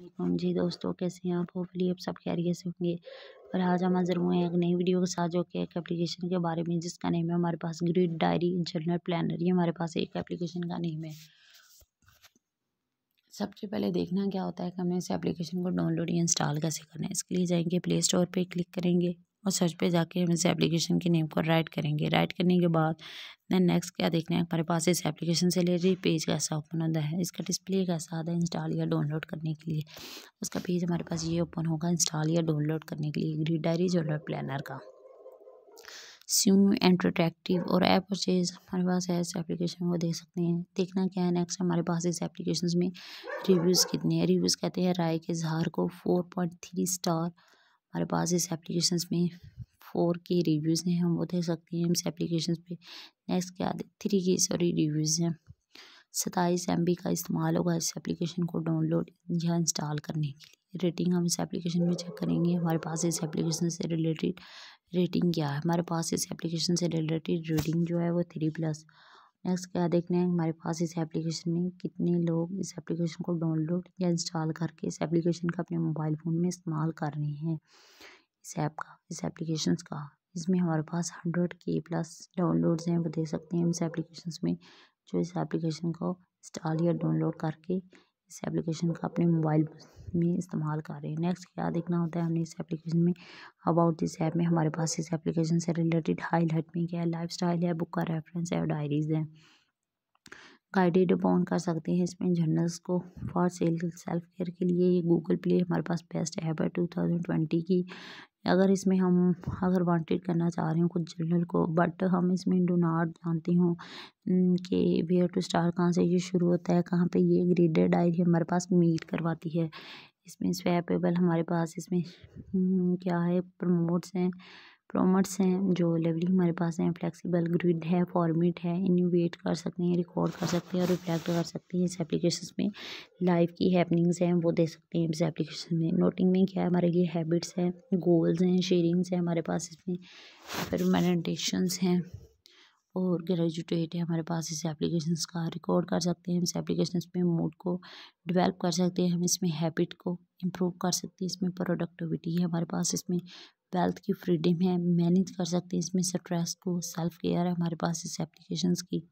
वालेकुम जी दोस्तों कैसे हैं आप होपफुली आप सब खैरियत से होंगे और आज हम हाजिर हुए हैं एक नई वीडियो के साथ जो कि एक एप्लीकेशन के बारे में जिसका नेम है हमारे पास ग्रिड डायरी जर्नल प्लानर ये हमारे पास एक एप्लीकेशन का नेम है सबसे पहले देखना क्या होता है कि हमें इस एप्लीकेशन को डाउनलोड या इंस्टॉल कैसे करना है इसके लिए जाएंगे प्ले स्टोर पर क्लिक करेंगे और सर्च पे जाके हम इस एप्लीकेशन के नेम को राइट करेंगे राइट करने के बाद दैन नेक्स्ट क्या देखना है हमारे पास इस एप्लीकेशन से रिलेटेड पेज कैसा ओपन होता है इसका डिस्प्ले कैसा आता है इंस्टॉल या डाउनलोड करने के लिए उसका पेज हमारे पास ये ओपन होगा इंस्टॉल या डाउनलोड करने के लिए ग्रीड डायरी जोलर प्लानर का सिम एंट्रोटैक्टिव और ऐप परचेज हमारे पास है इस एप्लीकेशन को देख सकते हैं देखना क्या है नेक्स्ट हमारे पास इस एप्लीकेशन में रिव्यूज़ कितने हैं रिव्यूज़ कहते हैं राय के इजहार को फोर पॉइंट थ्री स्टार हमारे पास इस एप्लीकेशन में फोर के रिव्यूज़ हैं हम वो दे सकते हैं इस एप्लीकेशन पे नेक्स्ट क्या थ्री के सॉरी रिव्यूज़ हैं सताईस एम का इस्तेमाल होगा इस एप्लीकेशन को डाउनलोड या इंस्टॉल करने के लिए रेटिंग हम इस एप्लीकेशन में चेक करेंगे हमारे पास इस एप्लीकेशन से रिलेटेड रेटिंग क्या है हमारे पास इस एप्लीकेशन से रिलेटेड रेटिंग जो है वो थ्री प्लस नेक्स्ट क्या देखना है हमारे पास इस एप्लीकेशन में कितने लोग इस एप्लीकेशन को डाउनलोड या इंस्टॉल करके इस एप्लीकेशन का अपने मोबाइल फ़ोन में इस्तेमाल कर रहे हैं इस ऐप का इस एप्लीकेशन का इसमें हमारे पास हंड्रेड के प्लस डाउनलोड्स हैं वो देख सकते हैं इस एप्लीकेशन में जो इस एप्लीकेशन को इंस्टॉल या डाउनलोड करके इस एप्लीकेशन का अपने मोबाइल में इस्तेमाल कर रहे हैं नेक्स्ट क्या देखना होता है हमने इस एप्लीकेशन में अबाउट दिस ऐप में हमारे पास इस एप्लीकेशन से रिलेटेड लाइट में क्या है लाइफ स्टाइल है बुक का रेफरेंस है और डायरीज है गाइडेड ऑन कर सकते हैं इसमें जर्नल्स को फॉर सेल सेल्फ केयर के लिए ये गूगल प्ले हमारे पास बेस्ट ऐप है टू थाउजेंड ट्वेंटी की अगर इसमें हम अगर वांटेड करना चाह रहे हो कुछ जनरल को बट हम इसमें डू नॉट जानती हूँ कि वेयर टू स्टार कहाँ से ये शुरू होता है कहाँ पे ये ग्रेडेड डायरी हमारे पास मीट करवाती है इसमें स्वैपेबल हमारे पास इसमें क्या है प्रमोट्स हैं प्रोमट्स हैं जो लेवली हमारे पास हैं फ्लेक्सिबल ग्रिड है फॉर्मेट है इनोवेट कर सकते हैं रिकॉर्ड कर सकते हैं और रिफ्लेक्ट कर सकते हैं इस एप्लीकेशन में लाइफ की हैपनिंग्स हैं वो दे सकते हैं इस एप्लीकेशन में नोटिंग में क्या है हमारे लिए हैबिट्स हैं गोल्स हैं शेयरिंग्स हैं हमारे पास इसमें फिर मेडिटेशन हैं और ग्रेजुएट है हमारे पास इस एप्लीकेशन का रिकॉर्ड कर सकते हैं इस एप्लीकेशन में मूड को डेवलप कर सकते हैं हम इसमें हैबिट को इम्प्रूव कर सकते हैं इसमें प्रोडक्टिविटी है हमारे पास इसमें वेल्थ की फ्रीडम है मैनेज कर सकते हैं इसमें स्ट्रेस को सेल्फ केयर है हमारे पास इस एप्लीकेशन की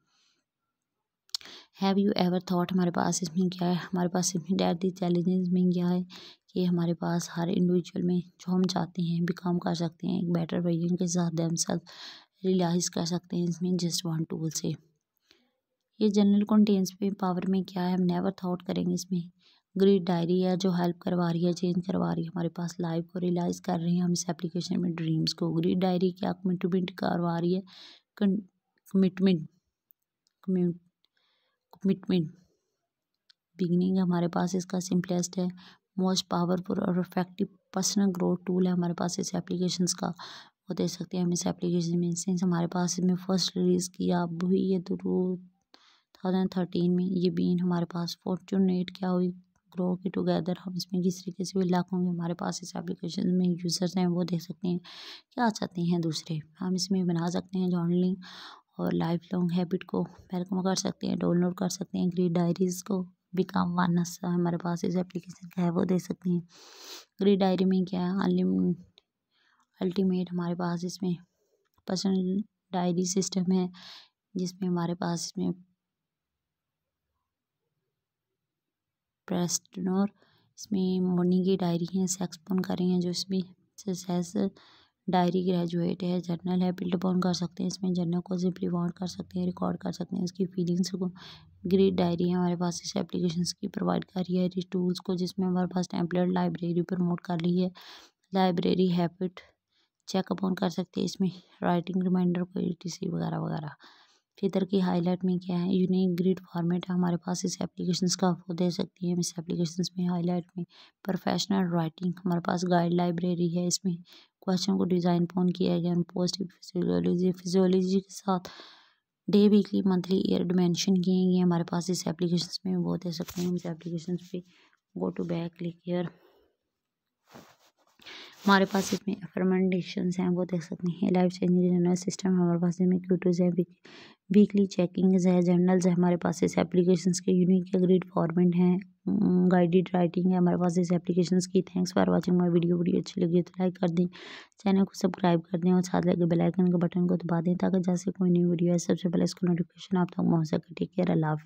हैव यू एवर थाट हमारे पास इसमें क्या है हमारे पास इसमें डेट चैलेंजेस में क्या है कि हमारे पास हर इंडिविजुअल में जो हम चाहते हैं बिकॉम कर सकते हैं एक बेटर वर्जन के साथ दैम सेल्फ रिलाइज कर सकते हैं इसमें जस्ट वन टूल से ये जनरल कॉन्टेंस पे पावर में क्या है हम नेवर थाट करेंगे इसमें ग्रीड डायरी है जो हेल्प करवा रही है चेंज करवा रही है हमारे पास लाइफ को रियलाइज़ कर रही है हम इस एप्लीकेशन में ड्रीम्स को ग्रीड डायरी क्या कमिटमेंट करवा रही है कमिटमेंट कमिटमेंट बिगनिंग हमारे पास इसका सिंपलेस्ट है मोस्ट पावरफुल और इफेक्टिव पर्सनल ग्रोथ टूल है हमारे पास इस एप्लीकेशन का वो दे सकते हैं हम इस एप्लीकेशन में सिंस हमारे पास इसमें फर्स्ट रिलीज़ किया अब हुई है तो थाउजेंड थर्टीन में ये बीन हमारे पास फॉर्चुनेट क्या हुई ग्रो के टुगेदर हम इसमें किस तरीके से भी लाखों में हमारे पास इस एप्लीकेशन में यूज़र्स हैं वो देख सकते हैं क्या चाहते हैं दूसरे हम इसमें बना सकते हैं जॉनलिंग और लाइफ लॉन्ग हैबिट को वेलकम कर सकते हैं डाउनलोड कर सकते हैं ग्रीड डायरीज़ को भी काम वानस हमारे पास इस एप्लीकेशन का है वो दे सकते हैं ग्रीड डायरी में क्या है अनलिम अल्टीमेट हमारे पास इसमें पर्सनल डायरी सिस्टम है जिसमें हमारे पास इसमें प्रेस्टनोर इसमें मोनी की डायरी है सेक्स पोन रही हैं जो इसमें सक्सेस डायरी ग्रेजुएट है जर्नल है बिल्ड कर सकते हैं इसमें जर्नल को सिंपली कर सकते हैं रिकॉर्ड कर सकते हैं इसकी फीलिंग्स को ग्रीड डायरी है हमारे पास इस एप्लीकेशन की प्रोवाइड कर रही है टूल्स को जिसमें हमारे पास टेम्पलेट लाइब्रेरी प्रमोट कर रही है लाइब्रेरी हैबिट चेक अपॉन कर सकते हैं इसमें राइटिंग रिमाइंडर को सी वगैरह वगैरह फेदर की हाईलाइट में क्या है यूनिक ग्रिड फॉर्मेट है हमारे पास इस एप्लीकेशन का आपको दे सकती है इस एप्लीकेशन में हाईलाइट में प्रोफेशनल राइटिंग हमारे पास गाइड लाइब्रेरी है इसमें क्वेश्चन को डिज़ाइन फोन किया गया पॉजिटिव फिजियोलॉजी फिजियोलॉजी के साथ day weekly monthly year dimension किए गए हमारे पास इस एप्लीकेशन में वो दे सकते हैं इस एप्लीकेशन पर go to back click year हमारे पास इसमें अफर्मेंडेशन हैं वो देख सकते हैं लाइफ चेंज जनरल सिस्टम हमारे पास इसमें क्यूटोज है वीकली चेकिंग्स है जर्नल्स है हमारे पास इस एप्लीकेशन के यूनिक अग्रीड फॉर्मेट हैं गाइडेड राइटिंग है हमारे पास इस एप्लीकेशन की thanks for watching my video video अच्छी लगी तो लाइक कर दें चैनल को सब्सक्राइब कर दें और साथ लगे बेलाइकन के बटन को दबा दें ताकि जैसे कोई नई वीडियो है सबसे पहले इसको नोटिफिकेशन आप तक पहुँच सके ठीक है अल्लाह